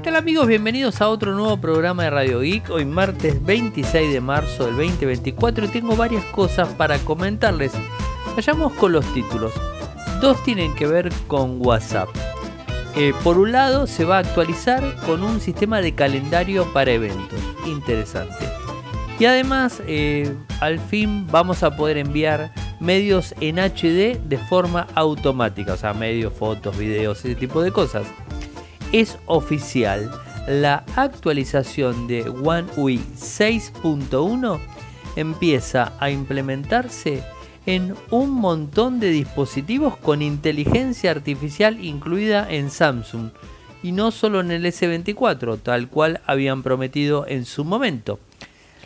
¿Qué tal amigos? Bienvenidos a otro nuevo programa de Radio Geek. Hoy martes 26 de marzo del 2024 y tengo varias cosas para comentarles. Vayamos con los títulos. Dos tienen que ver con WhatsApp. Eh, por un lado se va a actualizar con un sistema de calendario para eventos. Interesante. Y además eh, al fin vamos a poder enviar medios en HD de forma automática. O sea, medios, fotos, videos, ese tipo de cosas es oficial. La actualización de One UI 6.1 empieza a implementarse en un montón de dispositivos con inteligencia artificial incluida en Samsung y no solo en el S24, tal cual habían prometido en su momento.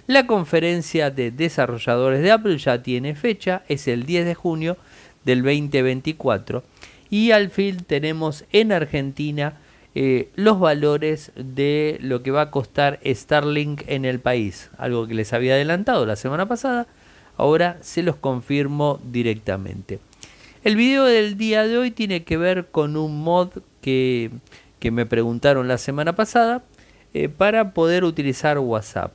La conferencia de desarrolladores de Apple ya tiene fecha, es el 10 de junio del 2024 y al fin tenemos en Argentina eh, los valores de lo que va a costar Starlink en el país. Algo que les había adelantado la semana pasada. Ahora se los confirmo directamente. El video del día de hoy tiene que ver con un mod que, me preguntaron la semana pasada eh, para poder utilizar WhatsApp.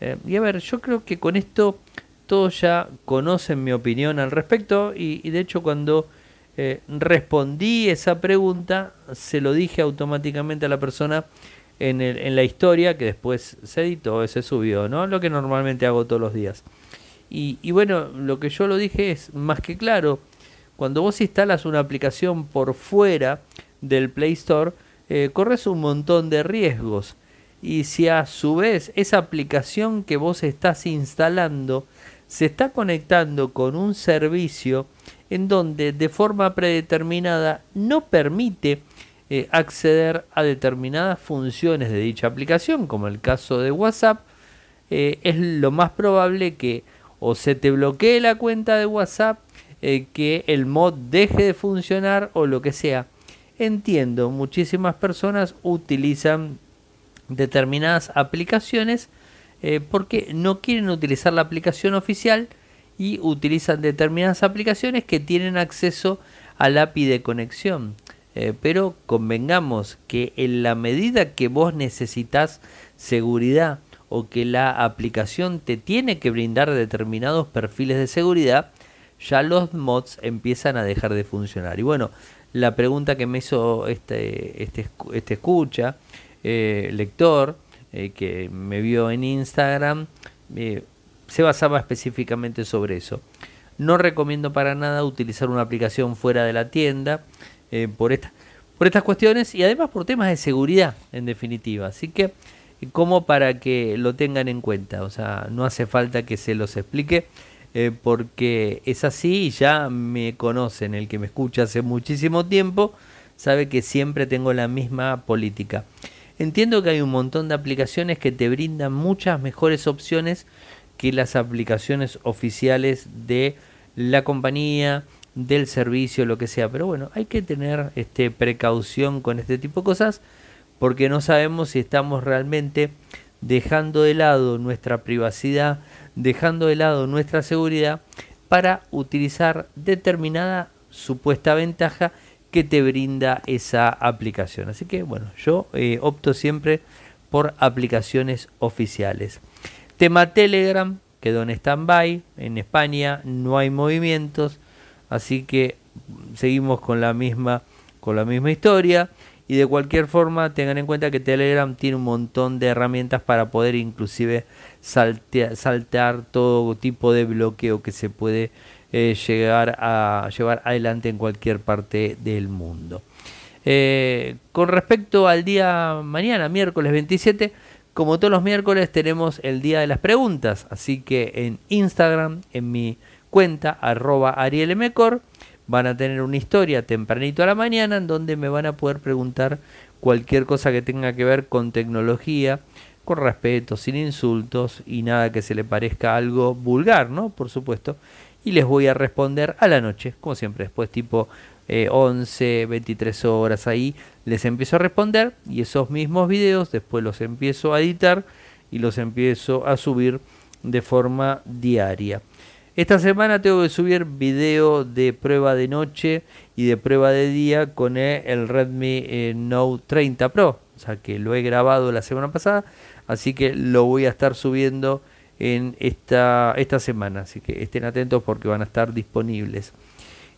Eh, y a ver, yo creo que con esto todos ya conocen mi opinión al respecto y de hecho cuando eh, respondí esa pregunta, se lo dije automáticamente a la persona en, la historia, que después se editó, se subió, ¿no? Lo que normalmente hago todos los días. Y, bueno, lo que yo lo dije es más que claro, cuando vos instalas una aplicación por fuera del Play Store, eh, corres un montón de riesgos. Y si a su vez esa aplicación que vos estás instalando se está conectando con un servicio en donde de forma predeterminada no permite eh, acceder a determinadas funciones de dicha aplicación, como el caso de WhatsApp, eh, es lo más probable que o se te bloquee la cuenta de WhatsApp, eh, que el mod deje de funcionar o lo que sea. Entiendo, muchísimas personas utilizan determinadas aplicaciones porque no quieren utilizar la aplicación oficial y utilizan determinadas aplicaciones que tienen acceso al API de conexión. Eh, pero convengamos que en la medida que vos necesitas seguridad o que la aplicación te tiene que brindar determinados perfiles de seguridad, ya los mods empiezan a dejar de funcionar. Y bueno, la pregunta que me hizo este, este, este escucha, eh, lector, eh, que me vio en Instagram, se basaba específicamente sobre eso. No recomiendo para nada utilizar una aplicación fuera de la tienda eh, por, por estas cuestiones y además por temas de seguridad en definitiva. Así que como para que lo tengan en cuenta, o sea, no hace falta que se los explique. Eh, porque es así y ya me conocen, el que me escucha hace muchísimo tiempo sabe que siempre tengo la misma política. Entiendo que hay un montón de aplicaciones que te brindan muchas mejores opciones que las aplicaciones oficiales de la compañía, del servicio, lo que sea. Pero bueno, hay que tener este, precaución con este tipo de cosas porque no sabemos si estamos realmente dejando de lado nuestra privacidad, dejando de lado nuestra seguridad para utilizar determinada supuesta ventaja que te brinda esa aplicación. Así que bueno, yo eh, opto siempre por aplicaciones oficiales. Tema Telegram quedó en stand-by. En España no hay movimientos. Así que seguimos con la misma, con la misma historia. Y de cualquier forma, tengan en cuenta que Telegram tiene un montón de herramientas para poder inclusive saltear, saltar todo tipo de bloqueo que se puede eh, llegar a llevar adelante en cualquier parte del mundo. Eh, con respecto al día mañana, miércoles 27, como todos los miércoles tenemos el día de las preguntas, así que en Instagram, en mi cuenta arroba arielmecor, van a tener una historia tempranito a la mañana en donde me van a poder preguntar cualquier cosa que tenga que ver con tecnología, con respeto, sin insultos y nada que se le parezca algo vulgar, ¿no? Por supuesto. Y les voy a responder a la noche, como siempre, después tipo 11, eh, 23 horas ahí, les empiezo a responder y esos mismos videos después los empiezo a editar y los empiezo a subir de forma diaria. Esta semana tengo que subir video de prueba de noche y de prueba de día con el Redmi eh, Note 30 Pro. O sea que lo he grabado la semana pasada, así que lo voy a estar subiendo en esta, esta semana. Así que estén atentos porque van a estar disponibles.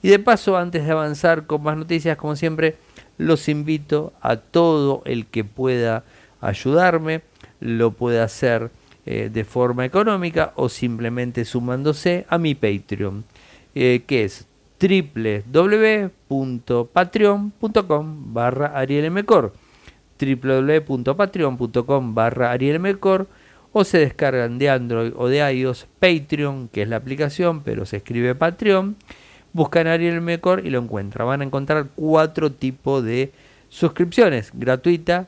Y de paso, antes de avanzar con más noticias, como siempre, los invito a todo el que pueda ayudarme, lo puede hacer eh, de forma económica o simplemente sumándose a mi Patreon, eh, que es www.patreon.com barra arielmecor, www.patreon.com barra arielmecor, o se descargan de Android o de iOS Patreon, que es la aplicación, pero se escribe Patreon Buscan Ariel Mecor y lo encuentran. Van a encontrar cuatro tipos de suscripciones. Gratuita,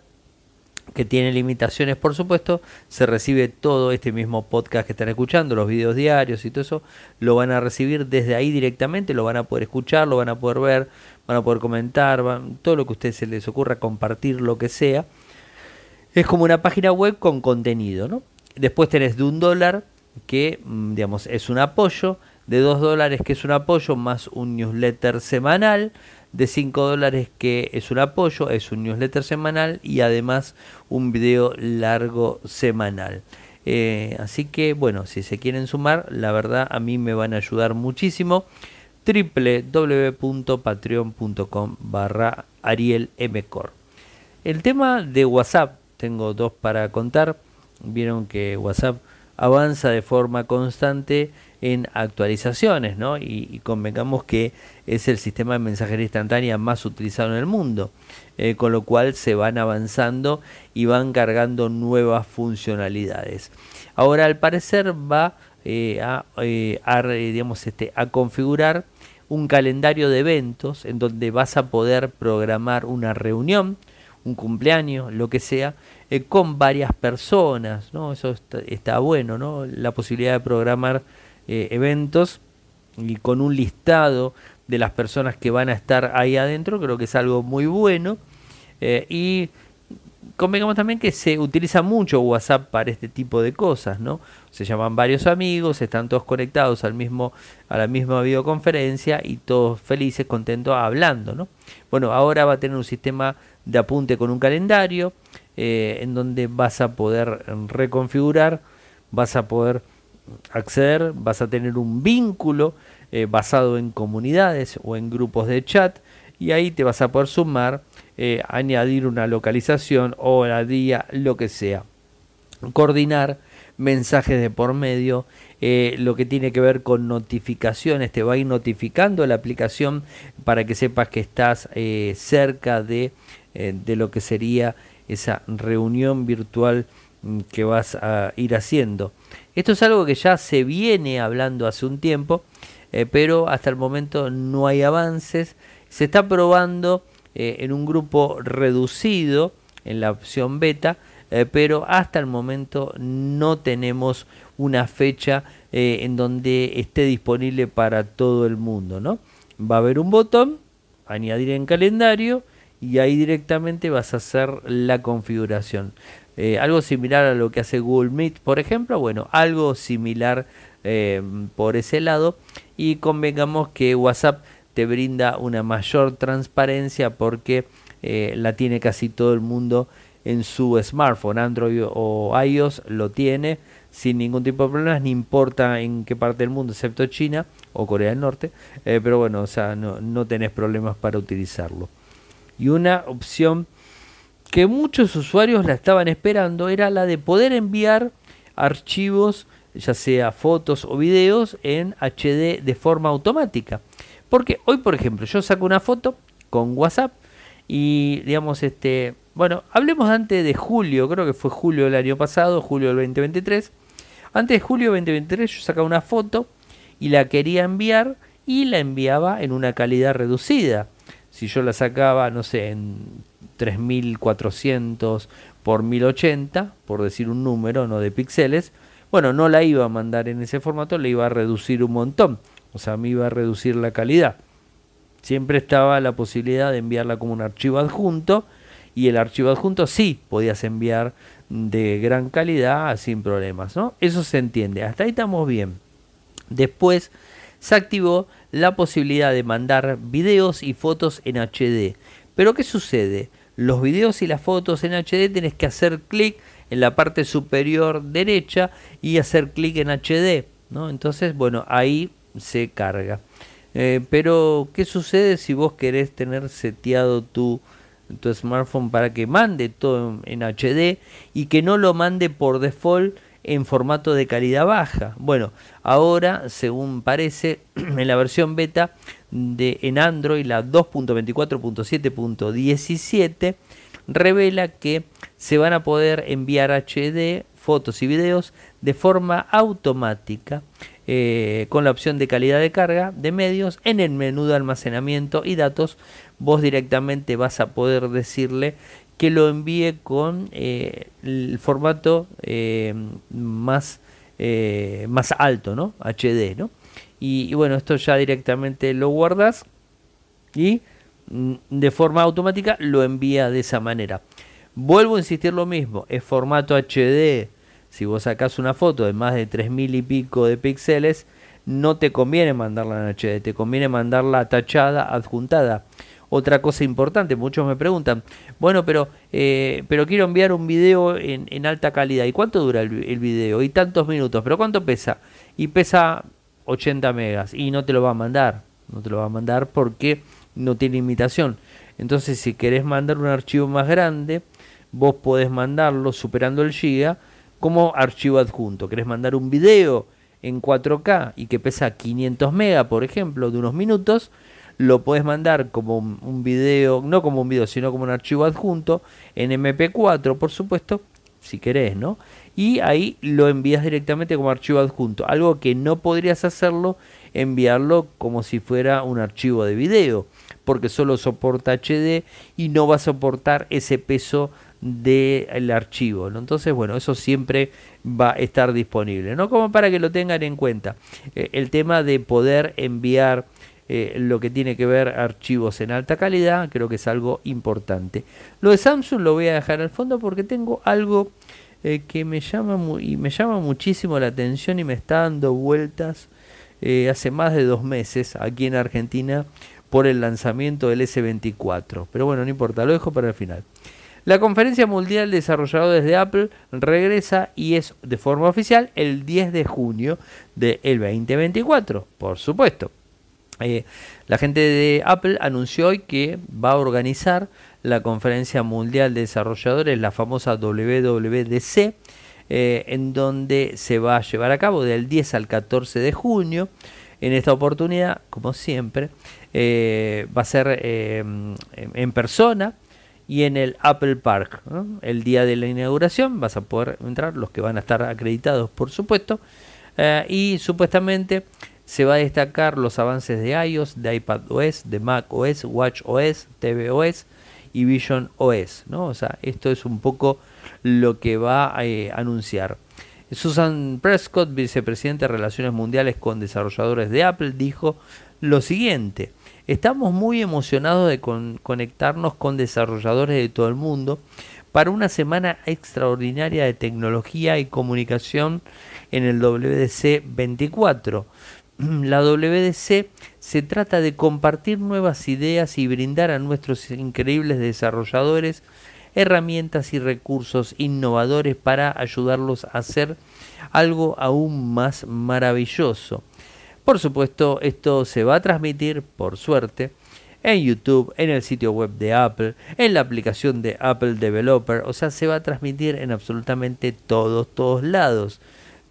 que tiene limitaciones, por supuesto. Se recibe todo este mismo podcast que están escuchando, los videos diarios y todo eso. Lo van a recibir desde ahí directamente, lo van a poder escuchar, lo van a poder ver, van a poder comentar, van, todo lo que a ustedes se les ocurra, compartir lo que sea. Es como una página web con contenido, ¿no? Después tenés de un dólar, que mm, digamos es un apoyo de 2 dólares que es un apoyo más un newsletter semanal, de 5 dólares que es un apoyo, es un newsletter semanal y además un video largo semanal. Eh, así que bueno, si se quieren sumar, la verdad a mí me van a ayudar muchísimo www.patreon.com barra Ariel El tema de WhatsApp, tengo dos para contar. Vieron que WhatsApp avanza de forma constante en actualizaciones, ¿no? Y, convengamos que es el sistema de mensajería instantánea más utilizado en el mundo, eh, con lo cual se van avanzando y van cargando nuevas funcionalidades. Ahora, al parecer, va eh, a, eh, digamos, este, a configurar un calendario de eventos en donde vas a poder programar una reunión, un cumpleaños, lo que sea, con varias personas, ¿no? Eso está, está bueno, ¿no? La posibilidad de programar eh, eventos y con un listado de las personas que van a estar ahí adentro, creo que es algo muy bueno. Eh, y convengamos también que se utiliza mucho WhatsApp para este tipo de cosas, ¿no? Se llaman varios amigos, están todos conectados al mismo, a la misma videoconferencia y todos felices, contentos, hablando, Bueno, ahora va a tener un sistema de apunte con un calendario, eh, en donde vas a poder reconfigurar, vas a poder acceder, vas a tener un vínculo eh, basado en comunidades o en grupos de chat y ahí te vas a poder sumar, eh, añadir una localización, hora, día, lo que sea. Coordinar mensajes de por medio, eh, lo que tiene que ver con notificaciones, te va a ir notificando la aplicación para que sepas que estás cerca de, de lo que sería esa reunión virtual Mm, que vas a ir haciendo. Esto es algo que ya se viene hablando hace un tiempo, eh, pero hasta el momento no hay avances. Se está probando eh, en un grupo reducido, en la opción beta, eh, pero hasta el momento no tenemos una fecha en donde esté disponible para todo el mundo. ¿no? Va a haber un botón, añadir en calendario, y ahí directamente vas a hacer la configuración. Eh, algo similar a lo que hace Google Meet, por ejemplo, bueno, algo similar eh, por ese lado. Y convengamos que WhatsApp te brinda una mayor transparencia porque eh, la tiene casi todo el mundo en su smartphone, Android o iOS lo tiene sin ningún tipo de problemas, Ni importa en qué parte del mundo, excepto China o Corea del Norte, pero bueno, o sea, no, no tenés problemas para utilizarlo. Y una opción que muchos usuarios la estaban esperando era la de poder enviar archivos, ya sea fotos o videos, en HD de forma automática. Porque hoy, por ejemplo, yo saco una foto con WhatsApp y, digamos, este, bueno, hablemos antes de julio, creo que fue julio del año pasado, julio del 2023. Antes de julio 2023 yo sacaba una foto y la quería enviar y la enviaba en una calidad reducida. Si yo la sacaba, no sé, en 3400 por 1080, por decir un número, no de píxeles, bueno, no la iba a mandar en ese formato, le iba a reducir un montón, o sea, me iba a reducir la calidad. Siempre estaba la posibilidad de enviarla como un archivo adjunto y el archivo adjunto sí podías enviar de gran calidad ah, sin problemas, ¿no? Eso se entiende, hasta ahí estamos bien. Después se activó la posibilidad de mandar videos y fotos en HD. Pero ¿qué sucede? los videos y las fotos en HD tenés que hacer clic en la parte superior derecha y hacer clic en HD. ¿no? Entonces, bueno, ahí se carga. Eh, pero, ¿qué sucede si vos querés tener seteado tu, tu smartphone para que mande todo en HD y que no lo mande por default en formato de calidad baja? Bueno, ahora, según parece, en la versión beta de, en Android, la 2.24.7.17, revela que se van a poder enviar HD, fotos y videos de forma automática eh, con la opción de calidad de carga de medios en el menú de almacenamiento y datos. Vos directamente vas a poder decirle que lo envíe con eh, el formato eh, más, más alto, ¿no? HD, ¿no? Y, bueno, esto ya directamente lo guardas y mm, de forma automática lo envía de esa manera. Vuelvo a insistir lo mismo, es formato HD. Si vos sacás una foto de más de 3000 y pico de píxeles, no te conviene mandarla en HD, te conviene mandarla tachada, adjuntada. Otra cosa importante, muchos me preguntan, bueno, pero, eh, pero quiero enviar un video en, alta calidad. ¿Y cuánto dura el, el video? Y tantos minutos, pero ¿cuánto pesa? Y pesa 80 megas y no te lo va a mandar. No te lo va a mandar porque no tiene limitación. Entonces, si querés mandar un archivo más grande, vos podés mandarlo superando el giga como archivo adjunto. Querés mandar un video en 4K y que pesa 500 megas, por ejemplo, de unos minutos, lo podés mandar como un, video, no como un video, sino como un archivo adjunto en MP4, por supuesto, si querés, ¿no? y ahí lo envías directamente como archivo adjunto. Algo que no podrías hacerlo, enviarlo como si fuera un archivo de video, porque solo soporta HD y no va a soportar ese peso del archivo. Entonces, bueno, eso siempre va a estar disponible. ¿no? Como para que lo tengan en cuenta. Eh, el tema de poder enviar eh, lo que tiene que ver archivos en alta calidad, creo que es algo importante. Lo de Samsung lo voy a dejar al fondo porque tengo algo eh, que me llama, y me llama muchísimo la atención y me está dando vueltas eh, hace más de dos meses aquí en Argentina por el lanzamiento del S24. Pero bueno, no importa, lo dejo para el final. La Conferencia Mundial de desde Apple regresa y es de forma oficial el 10 de junio del de 2024, por supuesto. Eh, la gente de Apple anunció hoy que va a organizar la Conferencia Mundial de Desarrolladores, la famosa WWDC, eh, en donde se va a llevar a cabo del 10 al 14 de junio. En esta oportunidad, como siempre, eh, va a ser eh, en persona y en el Apple Park. El día de la inauguración vas a poder entrar, los que van a estar acreditados, por supuesto. y supuestamente se va a destacar los avances de iOS, de iPadOS, de macOS, WatchOS, tvOS, y Vision OS. ¿no? O sea, esto es un poco lo que va a eh, anunciar. Susan Prescott, vicepresidente de Relaciones Mundiales con Desarrolladores de Apple, dijo lo siguiente. Estamos muy emocionados de conectarnos con desarrolladores de todo el mundo para una semana extraordinaria de tecnología y comunicación en el WDC 24. La WDC se trata de compartir nuevas ideas y brindar a nuestros increíbles desarrolladores herramientas y recursos innovadores para ayudarlos a hacer algo aún más maravilloso. Por supuesto, esto se va a transmitir, por suerte, en YouTube, en el sitio web de Apple, en la aplicación de Apple Developer, o sea, se va a transmitir en absolutamente todos, todos lados.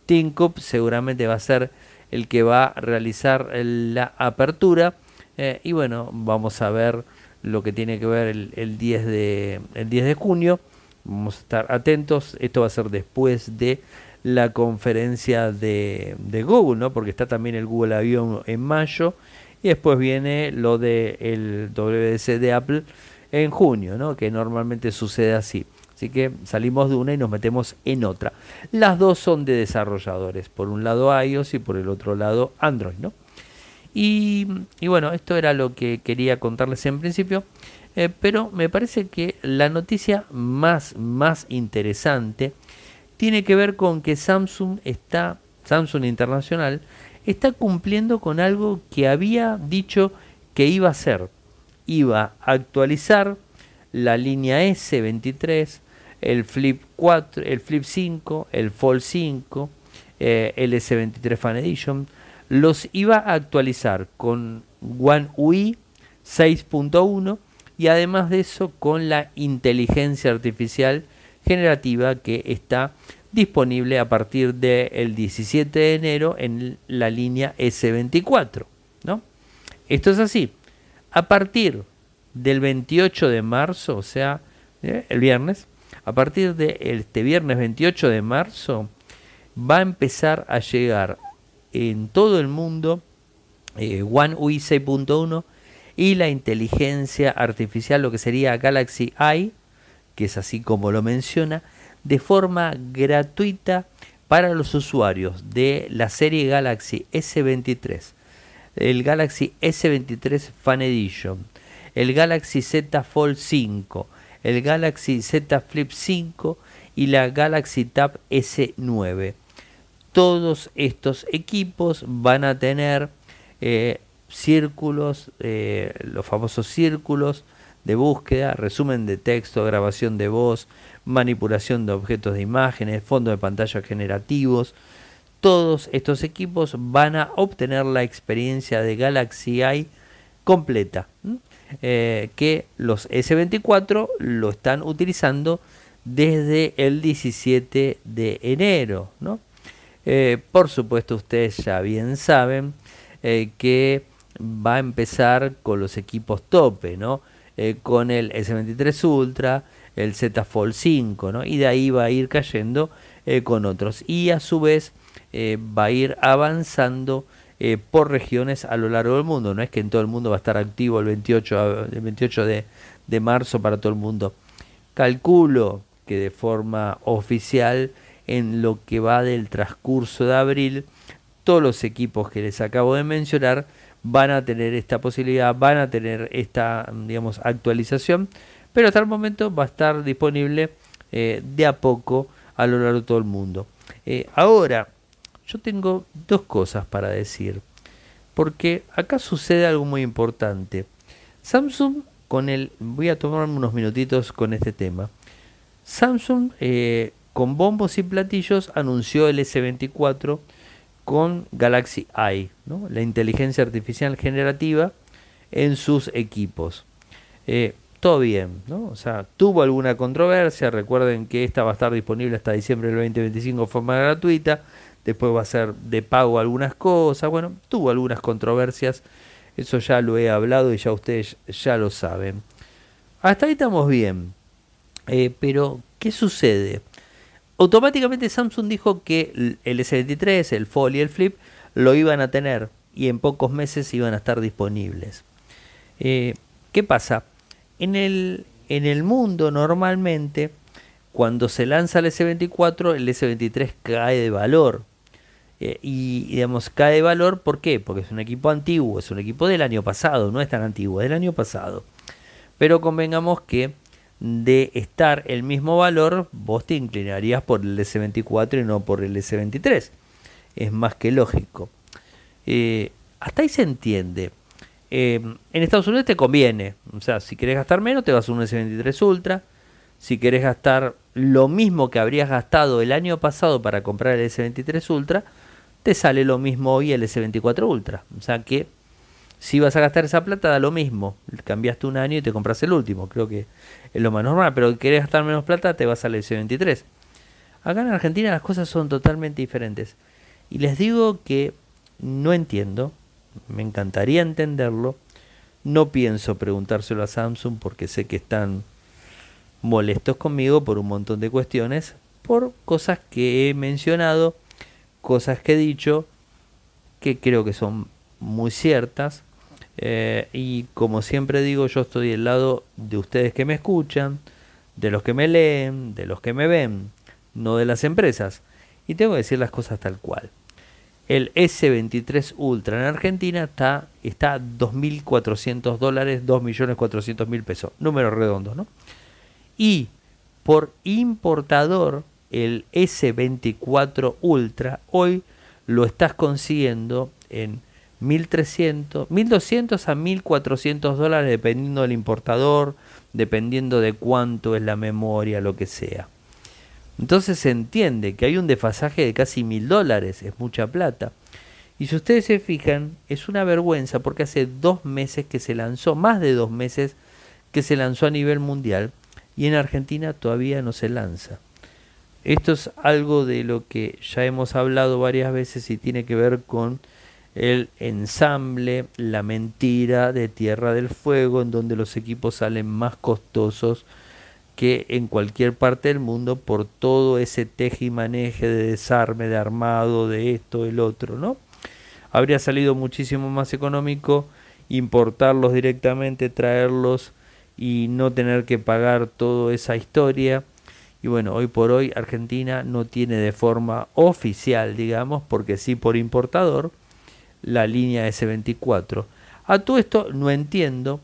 ThinkUp seguramente va a ser el que va a realizar la apertura. Eh, y bueno, vamos a ver lo que tiene que ver el, 10 de, el 10 de junio. Vamos a estar atentos. Esto va a ser después de la conferencia de, de Google, ¿no? porque está también el Google Avión en mayo. Y después viene lo del el WC de Apple en junio, ¿no? que normalmente sucede así. Así que salimos de una y nos metemos en otra. Las dos son de desarrolladores, por un lado iOS y por el otro lado Android, ¿no? Y, bueno, esto era lo que quería contarles en principio, eh, pero me parece que la noticia más, más interesante tiene que ver con que Samsung está, Samsung Internacional, está cumpliendo con algo que había dicho que iba a hacer. Iba a actualizar la línea S23 el Flip 4, el Flip 5, el Fold 5, eh, el S23 Fan Edition. Los iba a actualizar con One UI 6.1 y además de eso con la inteligencia artificial generativa que está disponible a partir del 17 de enero en la línea S24. ¿no? Esto es así. A partir del 28 de marzo, o sea, eh, el viernes, a partir de este viernes 28 de marzo va a empezar a llegar en todo el mundo eh, One UI 6.1 y la inteligencia artificial, lo que sería Galaxy AI, que es así como lo menciona, de forma gratuita para los usuarios de la serie Galaxy S23, el Galaxy S23 Fan Edition, el Galaxy Z Fold 5, el Galaxy Z Flip 5 y la Galaxy Tab S9. Todos estos equipos van a tener eh, círculos, eh, los famosos círculos de búsqueda, resumen de texto, grabación de voz, manipulación de objetos de imágenes, fondo de pantalla generativos. Todos estos equipos van a obtener la experiencia de Galaxy Eye completa. Eh, que los S24 lo están utilizando desde el 17 de enero. Eh, por supuesto, ustedes ya bien saben eh, que va a empezar con los equipos tope, ¿no? con el S23 Ultra, el Z Fold 5, y de ahí va a ir cayendo con otros. Y a su vez va a ir avanzando eh, por regiones a lo largo del mundo. No es que en todo el mundo va a estar activo el 28, 28 de, marzo para todo el mundo. Calculo que de forma oficial en lo que va del transcurso de abril, todos los equipos que les acabo de mencionar van a tener esta posibilidad, van a tener esta, digamos, actualización, pero hasta el momento va a estar disponible eh, de a poco a lo largo de todo el mundo. Eh, ahora, yo tengo dos cosas para decir. Porque acá sucede algo muy importante. Samsung con el... Voy a tomarme unos minutitos con este tema. Samsung eh, con bombos y platillos anunció el S24 con Galaxy AI, la inteligencia artificial generativa en sus equipos. Eh, todo bien, ¿no? O sea, tuvo alguna controversia, recuerden que esta va a estar disponible hasta diciembre del 2025 de forma gratuita, después va a ser de pago algunas cosas, bueno, tuvo algunas controversias, eso ya lo he hablado y ya ustedes ya lo saben. Hasta ahí estamos bien, eh, pero ¿qué sucede? Automáticamente Samsung dijo que el S23, el Fold y el Flip lo iban a tener y en pocos meses iban a estar disponibles. Eh, ¿Qué pasa? En el, en el mundo normalmente, cuando se lanza el S24, el S23 cae de valor. Eh, y, digamos, cae valor, ¿por qué? Porque es un equipo antiguo, es un equipo del año pasado, no es tan antiguo, es del año pasado. Pero convengamos que de estar el mismo valor, vos te inclinarías por el S24 y no por el S23. Es más que lógico. Eh, hasta ahí se entiende. Eh, en Estados Unidos te conviene. O sea, si querés gastar menos, te vas a un S23 Ultra. Si querés gastar lo mismo que habrías gastado el año pasado para comprar el S23 Ultra, te sale lo mismo hoy el S24 Ultra. O sea que si vas a gastar esa plata, da lo mismo. Cambiaste un año y te compras el último. Creo que es lo más normal. Pero si querés gastar menos plata, te vas al S23. Acá en Argentina las cosas son totalmente diferentes. Y les digo que no entiendo. Me encantaría entenderlo. No pienso preguntárselo a Samsung porque sé que están molestos conmigo por un montón de cuestiones. Por cosas que he mencionado cosas que he dicho que creo que son muy ciertas. Eh, y como siempre digo, yo estoy del lado de ustedes que me escuchan, de los que me leen, de los que me ven, no de las empresas. Y tengo que decir las cosas tal cual. El S23 Ultra en Argentina está, está a 2.400 dólares, 2.400.000 pesos, números redondos, ¿no? Y por importador el S24 Ultra, hoy lo estás consiguiendo en 1300, 1200 a 1400 dólares dependiendo del importador, dependiendo de cuánto es la memoria, lo que sea. Entonces se entiende que hay un desfasaje de casi 1000 dólares, es mucha plata. Y si ustedes se fijan, es una vergüenza porque hace dos meses que se lanzó, más de dos meses que se lanzó a nivel mundial y en Argentina todavía no se lanza. Esto es algo de lo que ya hemos hablado varias veces y tiene que ver con el ensamble, la mentira de Tierra del Fuego, en donde los equipos salen más costosos que en cualquier parte del mundo por todo ese teje y maneje de desarme, de armado, de esto, el otro, ¿no? Habría salido muchísimo más económico importarlos directamente, traerlos y no tener que pagar toda esa historia. Y bueno, hoy por hoy Argentina no tiene de forma oficial, digamos, porque sí por importador, la línea S24. A todo esto no entiendo.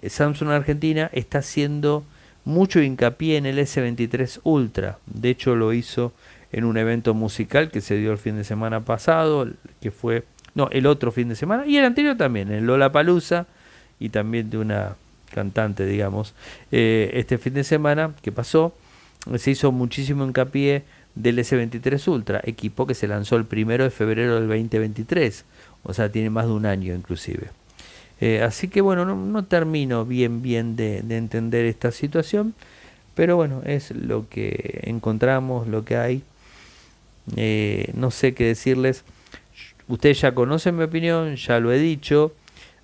Eh, Samsung Argentina está haciendo mucho hincapié en el S23 Ultra. De hecho lo hizo en un evento musical que se dio el fin de semana pasado, que fue, no, el otro fin de semana, y el anterior también, en Lollapalooza, y también de una cantante, digamos, eh, este fin de semana que pasó se hizo muchísimo hincapié del S23 Ultra, equipo que se lanzó el primero de febrero del 2023, o sea, tiene más de un año inclusive. Eh, así que bueno, no, termino bien bien de, entender esta situación, pero bueno, es lo que encontramos, lo que hay. Eh, no sé qué decirles. Ustedes ya conocen mi opinión, ya lo he dicho.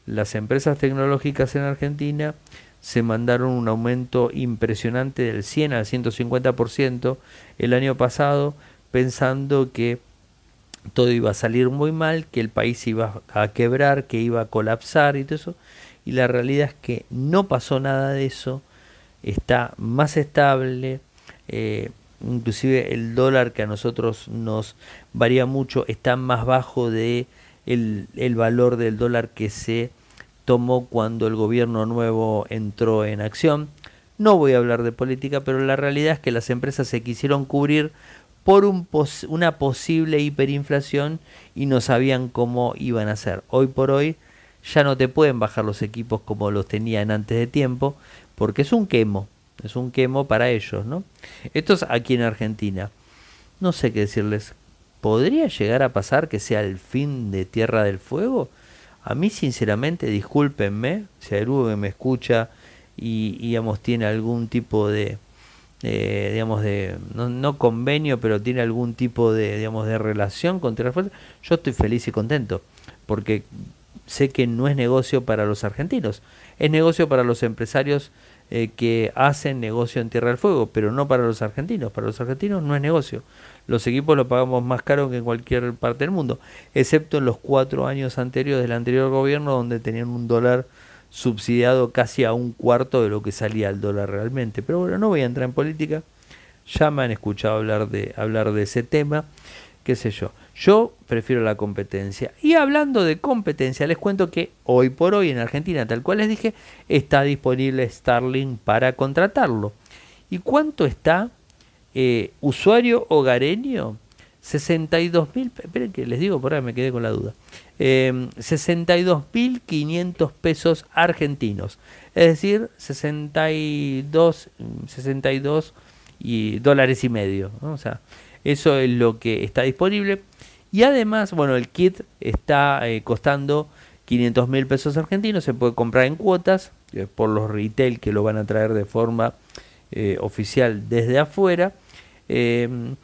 Las empresas tecnológicas en Argentina se mandaron un aumento impresionante del 100 al 150% el año pasado, pensando que todo iba a salir muy mal, que el país iba a quebrar, que iba a colapsar y todo eso. Y la realidad es que no pasó nada de eso, está más estable. Eh, inclusive el dólar que a nosotros nos varía mucho está más bajo de el, el valor del dólar que se tomó cuando el gobierno nuevo entró en acción. No voy a hablar de política, pero la realidad es que las empresas se quisieron cubrir por una posible hiperinflación y no sabían cómo iban a hacer. Hoy por hoy ya no te pueden bajar los equipos como los tenían antes de tiempo, porque es un quemo, es un quemo para ellos, ¿no? Esto es aquí en Argentina. No sé qué decirles. ¿Podría llegar a pasar que sea el fin de Tierra del Fuego? A mí, sinceramente, discúlpenme, si alguno que me escucha y, digamos, tiene algún tipo de, eh, digamos, de, no, convenio, pero tiene algún tipo de, digamos, de relación con Tierra yo estoy feliz y contento, porque sé que no es negocio para los argentinos, es negocio para los empresarios eh, que hacen negocio en Tierra del Fuego, pero no para los argentinos. Para los argentinos no es negocio. Los equipos los pagamos más caro que en cualquier parte del mundo, excepto en los cuatro años anteriores del anterior gobierno, donde tenían un dólar subsidiado casi a un cuarto de lo que salía el dólar realmente. Pero bueno, no voy a entrar en política. Ya me han escuchado hablar de, hablar de ese tema, qué sé yo. Yo prefiero la competencia. Y hablando de competencia, les cuento que hoy por hoy en Argentina, tal cual les dije, está disponible Starlink para contratarlo. ¿Y cuánto está eh, usuario hogareño? 62 mil, esperen que les digo, por ahora me quedé con la duda. Em, pesos argentinos, es decir, 62, 62 y dólares y medio. O sea, eso es lo que está disponible. Y además, bueno, el kit está eh, costando 500 mil pesos argentinos, se puede comprar en cuotas eh, por los retail que lo van a traer de forma eh, oficial desde afuera. Em,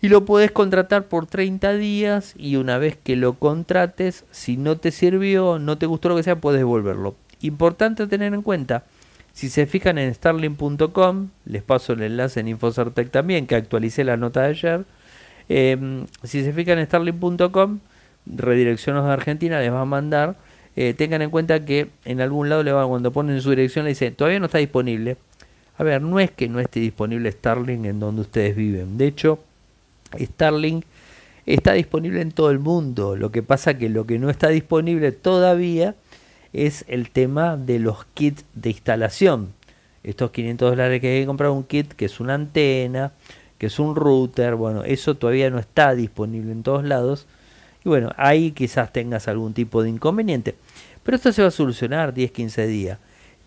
y lo puedes contratar por 30 días y una vez que lo contrates, si no te sirvió, no te gustó lo que sea, puedes devolverlo. Importante tener en cuenta, si se fijan en starlink.com, les paso el enlace en InfoCertec también, que actualicé la nota de ayer, Em, si se fijan en starlink.com, redireccionos de Argentina les va a mandar. Eh, tengan en cuenta que en algún lado le van cuando ponen su dirección, le dicen todavía no está disponible. A ver, no es que no esté disponible Starlink en donde ustedes viven. De hecho, Starlink está disponible en todo el mundo. Lo que pasa que lo que no está disponible todavía es el tema de los kits de instalación. Estos 500 dólares que hay que comprar un kit, que es una antena, que es un router, bueno, eso todavía no está disponible en todos lados. Y bueno, ahí quizás tengas algún tipo de inconveniente. Pero esto se va a solucionar 10-15 días.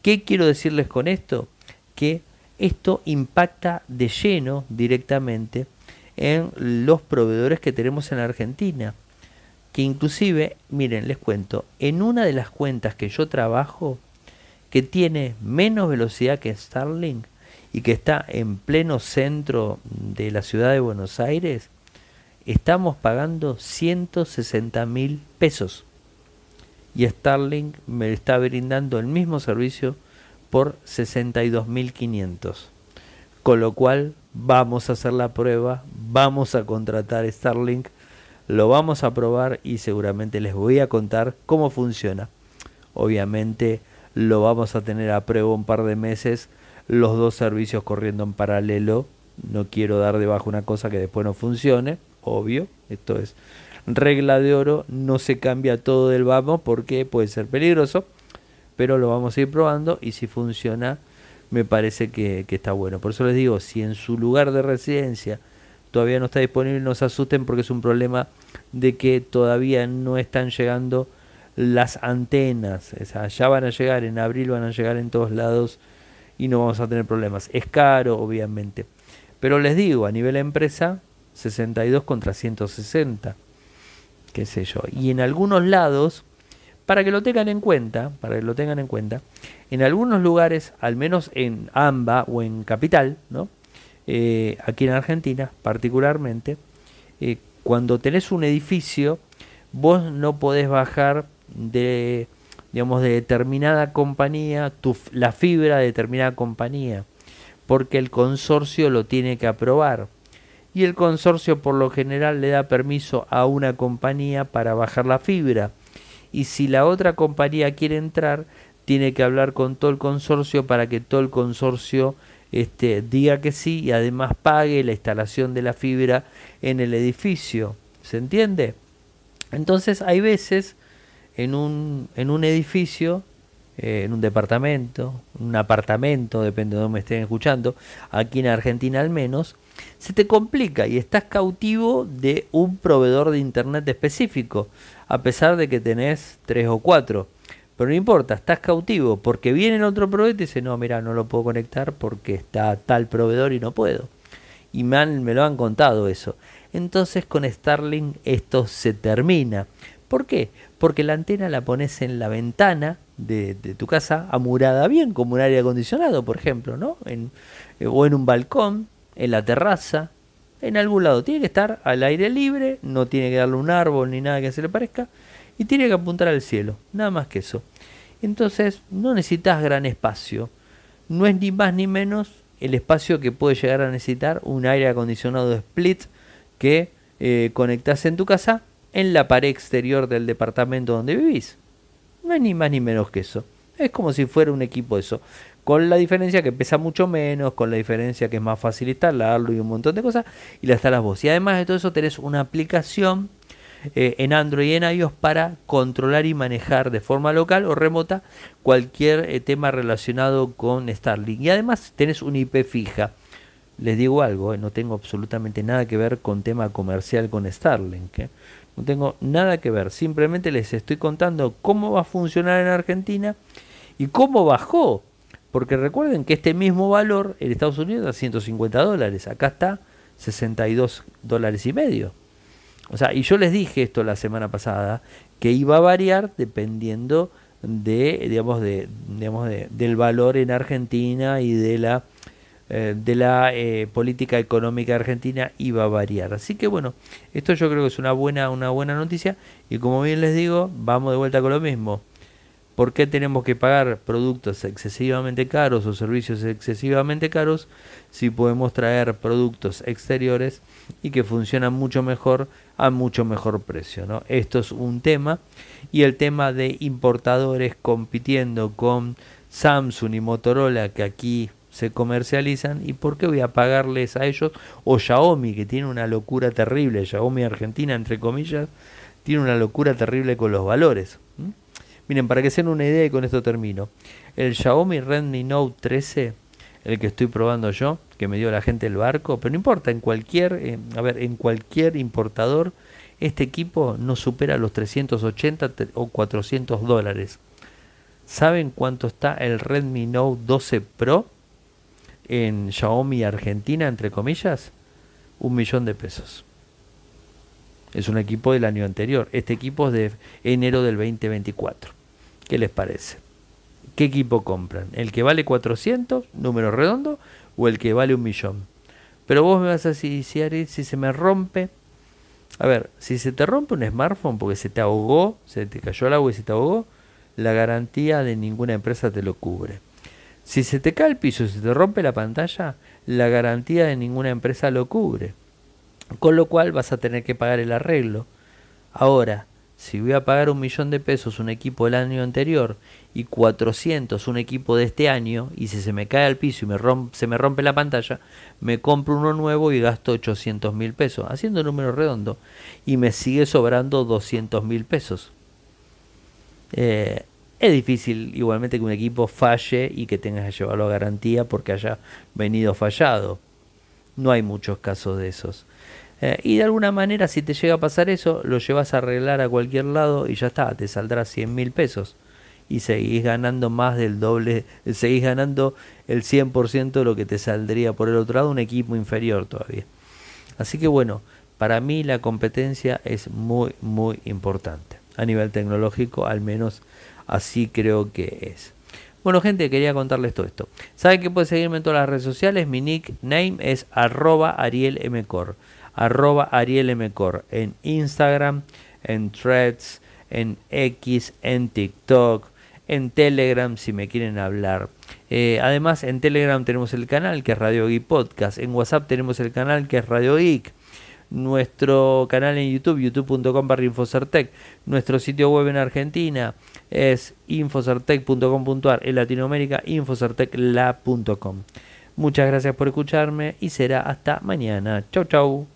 ¿Qué quiero decirles con esto? Que esto impacta de lleno directamente en los proveedores que tenemos en Argentina. Que inclusive, miren, les cuento, en una de las cuentas que yo trabajo, que tiene menos velocidad que Starlink, y que está en pleno centro de la ciudad de Buenos Aires, estamos pagando 160 mil pesos. Y Starlink me está brindando el mismo servicio por 62.500. Con lo cual vamos a hacer la prueba, vamos a contratar Starlink, lo vamos a probar y seguramente les voy a contar cómo funciona. Obviamente lo vamos a tener a prueba un par de meses los dos servicios corriendo en paralelo. No quiero dar debajo una cosa que después no funcione, obvio. Esto es regla de oro, no se cambia todo del vamos porque puede ser peligroso, pero lo vamos a ir probando y si funciona me parece que, está bueno. Por eso les digo, si en su lugar de residencia todavía no está disponible, no se asusten porque es un problema de que todavía no están llegando las antenas. O ya van a llegar, en abril van a llegar en todos lados y no vamos a tener problemas. Es caro, obviamente. Pero les digo, a nivel empresa, 62 contra 160. Qué sé yo. Y en algunos lados, para que lo tengan en cuenta, para que lo tengan en cuenta, en algunos lugares, al menos en AMBA o en Capital, ¿no? Eh, aquí en Argentina particularmente, eh, cuando tenés un edificio, vos no podés bajar de digamos, de determinada compañía, la fibra de determinada compañía, porque el consorcio lo tiene que aprobar. Y el consorcio por lo general le da permiso a una compañía para bajar la fibra. Y si la otra compañía quiere entrar, tiene que hablar con todo el consorcio para que todo el consorcio este, diga que sí y además pague la instalación de la fibra en el edificio. ¿Se entiende? Entonces hay veces en un, edificio, eh, en un departamento, un apartamento, depende de dónde me estén escuchando, aquí en Argentina al menos, se te complica y estás cautivo de un proveedor de internet específico, a pesar de que tenés tres o cuatro. Pero no importa, estás cautivo, porque viene otro proveedor y te dice, no, mira, no lo puedo conectar porque está tal proveedor y no puedo. Y me, me lo han contado eso. Entonces con Starlink esto se termina. ¿Por qué? porque la antena la pones en la ventana de, tu casa, amurada bien, como un aire acondicionado, por ejemplo, ¿no? En, eh, o en un balcón, en la terraza, en algún lado. Tiene que estar al aire libre, no tiene que darle un árbol ni nada que se le parezca, y tiene que apuntar al cielo, nada más que eso. Entonces, no necesitas gran espacio. No es ni más ni menos el espacio que puede llegar a necesitar un aire acondicionado split que eh, conectas en tu casa en la pared exterior del departamento donde vivís. No es ni más ni menos que eso. Es como si fuera un equipo eso. Con la diferencia que pesa mucho menos, con la diferencia que es más fácil instalarlo y un montón de cosas. Y las talas vos. Y además de todo eso tenés una aplicación eh, en Android y en iOS para controlar y manejar de forma local o remota cualquier eh, tema relacionado con Starlink. Y además tenés una IP fija. Les digo algo, eh, no tengo absolutamente nada que ver con tema comercial con Starlink. No tengo nada que ver. Simplemente les estoy contando cómo va a funcionar en Argentina y cómo bajó. Porque recuerden que este mismo valor en Estados Unidos a 150 dólares. Acá está 62 dólares y medio. O sea, y yo les dije esto la semana pasada, que iba a variar dependiendo de, digamos, de, digamos de, del valor en Argentina y de la eh, de la eh, política económica argentina iba a variar. Así que bueno, esto yo creo que es una buena, una buena noticia y como bien les digo, vamos de vuelta con lo mismo. ¿Por qué tenemos que pagar productos excesivamente caros o servicios excesivamente caros si podemos traer productos exteriores y que funcionan mucho mejor a mucho mejor precio? ¿no? Esto es un tema y el tema de importadores compitiendo con Samsung y Motorola que aquí se comercializan y por qué voy a pagarles a ellos o Xiaomi que tiene una locura terrible, Xiaomi Argentina entre comillas, tiene una locura terrible con los valores. Miren, para que se den una idea y con esto termino. El Xiaomi Redmi Note 13, el que estoy probando yo, que me dio la gente el barco, pero no importa, en cualquier, eh, a ver, en cualquier importador este equipo no supera los 380 o 400 dólares. ¿Saben cuánto está el Redmi Note 12 Pro? en Xiaomi Argentina, entre comillas, un millón de pesos. Es un equipo del año anterior. Este equipo es de enero del 2024. ¿Qué les parece? ¿Qué equipo compran? ¿El que vale 400, número redondo, o el que vale un millón? Pero vos me vas a decir, ¿eh? si se me rompe, a ver, si se te rompe un smartphone porque se te ahogó, se te cayó el agua y se te ahogó, la garantía de ninguna empresa te lo cubre. Si se te cae el piso, y se te rompe la pantalla, la garantía de ninguna empresa lo cubre. Con lo cual vas a tener que pagar el arreglo. Ahora, si voy a pagar un millón de pesos un equipo del año anterior y 400 un equipo de este año, y si se me cae al piso y me se me rompe la pantalla, me compro uno nuevo y gasto 800 mil pesos, haciendo número redondo, y me sigue sobrando 200 mil pesos. Eh, es difícil igualmente que un equipo falle y que tengas que llevarlo a garantía porque haya venido fallado. No hay muchos casos de esos. Eh, y de alguna manera, si te llega a pasar eso, lo llevas a arreglar a cualquier lado y ya está, te saldrá 100 mil pesos. Y seguís ganando más del doble, seguís ganando el 100% de lo que te saldría por el otro lado, un equipo inferior todavía. Así que bueno, para mí la competencia es muy, muy importante. A nivel tecnológico, al menos Así creo que es. Bueno, gente, quería contarles todo esto. Saben que pueden seguirme en todas las redes sociales. Mi nickname es arroba arielmcor. arielmcor. En Instagram, en threads, en X, en TikTok, en Telegram si me quieren hablar. Eh, además, en Telegram tenemos el canal que es Radio Geek Podcast. En WhatsApp tenemos el canal que es Radio Geek nuestro canal en YouTube, youtube.com barra Infocertec, nuestro sitio web en Argentina es infocertec.com.ar, en Latinoamérica infocertecla.com. Muchas gracias por escucharme y será hasta mañana. Chau chau.